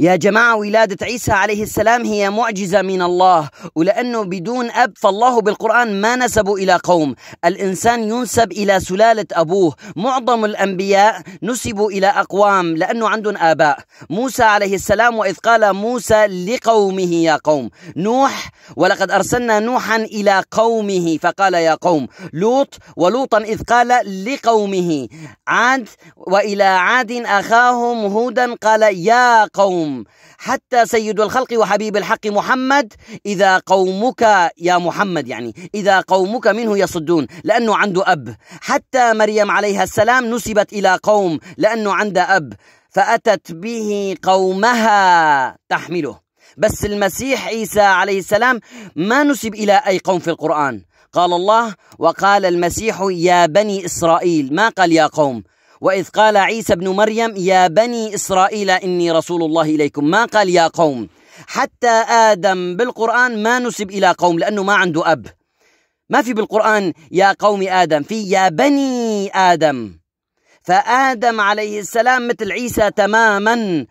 يا جماعة ولادة عيسى عليه السلام هي معجزة من الله ولأنه بدون أب فالله بالقرآن ما نسبه إلى قوم الإنسان ينسب إلى سلالة أبوه معظم الأنبياء نسبوا إلى أقوام لأنه عندهم آباء موسى عليه السلام وإذ قال موسى لقومه يا قوم نوح ولقد أرسلنا نوحا إلى قومه فقال يا قوم لوط ولوطا إذ قال لقومه عاد وإلى عاد أخاهم هودا قال يا قوم قوم حتى سيد الخلق وحبيب الحق محمد إذا قومك يا محمد يعني إذا قومك منه يصدون لأنه عنده أب حتى مريم عليها السلام نسبت إلى قوم لأنه عنده أب فأتت به قومها تحمله بس المسيح عيسى عليه السلام ما نسب إلى أي قوم في القرآن قال الله وقال المسيح يا بني إسرائيل ما قال يا قوم وإذ قال عيسى ابن مريم يا بني إسرائيل إني رسول الله إليكم ما قال يا قوم حتى آدم بالقرآن ما نسب إلى قوم لأنه ما عنده أب ما في بالقرآن يا قوم آدم في يا بني آدم فآدم عليه السلام مثل عيسى تماما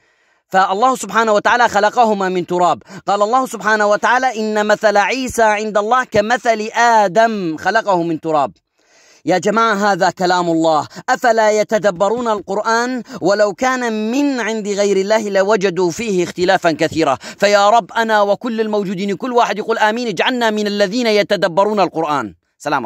فالله سبحانه وتعالى خلقهما من تراب قال الله سبحانه وتعالى إن مثل عيسى عند الله كمثل آدم خلقه من تراب يا جماعة هذا كلام الله أفلا يتدبرون القرآن ولو كان من عند غير الله لوجدوا فيه اختلافا كثيرا فيا رب أنا وكل الموجودين كل واحد يقول آمين اجعلنا من الذين يتدبرون القرآن سلام عليكم